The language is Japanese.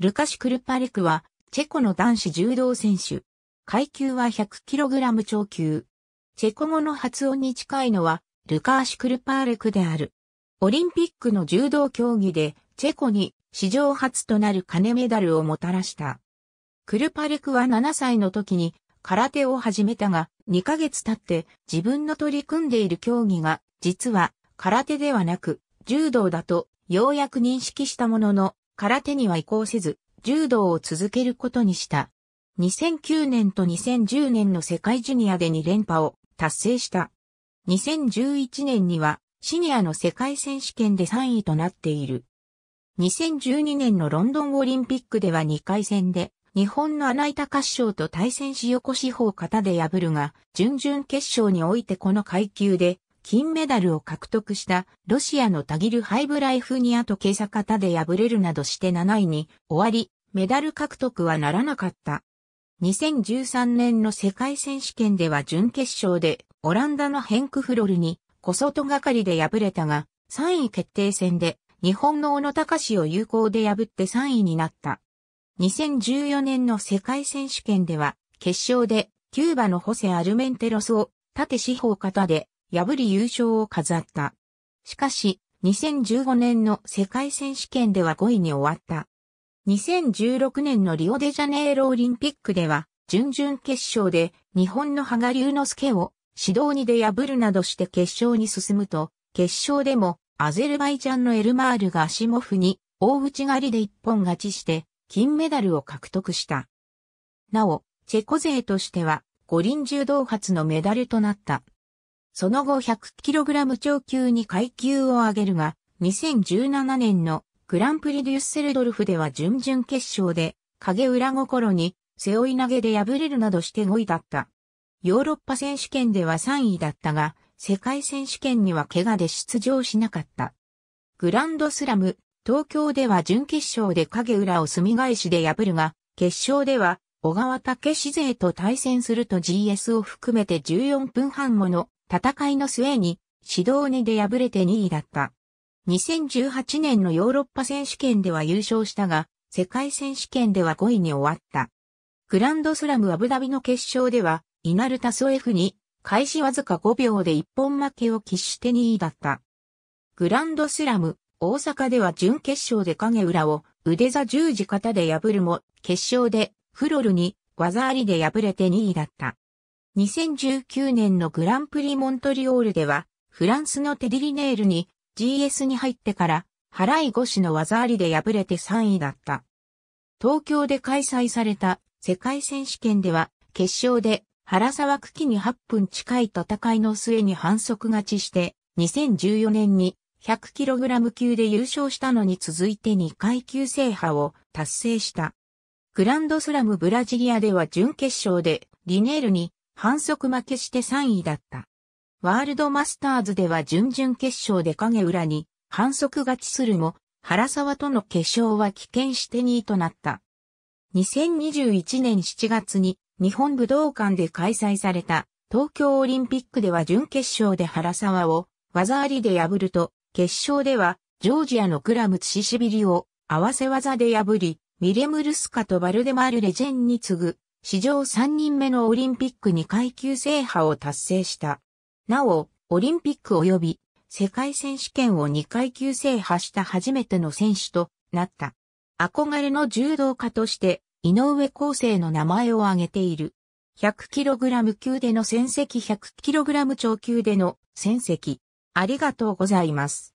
ルカシュ・クルパレクは、チェコの男子柔道選手。階級は 100kg 超級。チェコ語の発音に近いのは、ルカーシュ・クルパーレクである。オリンピックの柔道競技で、チェコに史上初となる金メダルをもたらした。クルパレクは7歳の時に空手を始めたが、2ヶ月経って自分の取り組んでいる競技が、実は空手ではなく、柔道だと、ようやく認識したものの、空手には移行せず、柔道を続けることにした。2009年と2010年の世界ジュニアで2連覇を達成した。2011年にはシニアの世界選手権で3位となっている。2012年のロンドンオリンピックでは2回戦で日本の穴板合唱と対戦し横四方型で破るが、準々決勝においてこの階級で金メダルを獲得したロシアのタギルハイブライフニアとケサ方で敗れるなどして7位に終わり、メダル獲得はならなかった。2013年の世界選手権では準決勝でオランダのヘンクフロルに小外がかりで敗れたが、3位決定戦で日本の小野隆を有効で破って3位になった。2014年の世界選手権では、決勝でキューバのホセ・アルメンテロスを縦四方型で破り優勝を飾った。しかし、2015年の世界選手権では5位に終わった。2016年のリオデジャネイロオリンピックでは、準々決勝で日本の羽賀龍之介を指導2で破るなどして決勝に進むと、決勝でもアゼルバイジャンのエルマールがシモフに大内刈りで一本勝ちして金メダルを獲得した。なお、チェコ勢としては五輪柔道初のメダルとなった。その後 100kg 超級に階級を上げるが、2017年のグランプリデュッセルドルフでは準々決勝で、影裏心に背負い投げで敗れるなどして5位だった。ヨーロッパ選手権では3位だったが、世界選手権には怪我で出場しなかった。グランドスラム、東京では準決勝で影浦を墨返しで破るが、決勝では小川武史勢と対戦すると GS を含めて14分半もの戦いの末に指導ーネで敗れて2位だった。2018年のヨーロッパ選手権では優勝したが、世界選手権では5位に終わった。グランドスラムアブダビの決勝では、イナルタソエフに、開始わずか5秒で1本負けを喫して2位だった。グランドスラム、大阪では準決勝で影浦を腕座十字型で破るも、決勝でフロルに技ありで敗れて2位だった。2019年のグランプリモントリオールでは、フランスのテディリネールに GS に入ってから、払い腰の技ありで敗れて3位だった。東京で開催された世界選手権では、決勝で原沢久喜に8分近い戦いの末に反則勝ちして、2014年に 100kg 級で優勝したのに続いて2階級制覇を達成した。グランドスラムブラジリアでは準決勝でリネールに反則負けして3位だった。ワールドマスターズでは準々決勝で影裏に反則勝ちするも、原沢との決勝は棄権して2位となった。2021年7月に日本武道館で開催された東京オリンピックでは準決勝で原沢を技ありで破ると、決勝ではジョージアのクラムツシシビリを合わせ技で破り、ミレムルスカとバルデマール・レジェンに次ぐ史上3人目のオリンピック2階級制覇を達成した。なお、オリンピック及び世界選手権を2階級制覇した初めての選手となった。憧れの柔道家として井上康生の名前を挙げている。100kg 級での戦績 100kg 超級での戦績。ありがとうございます。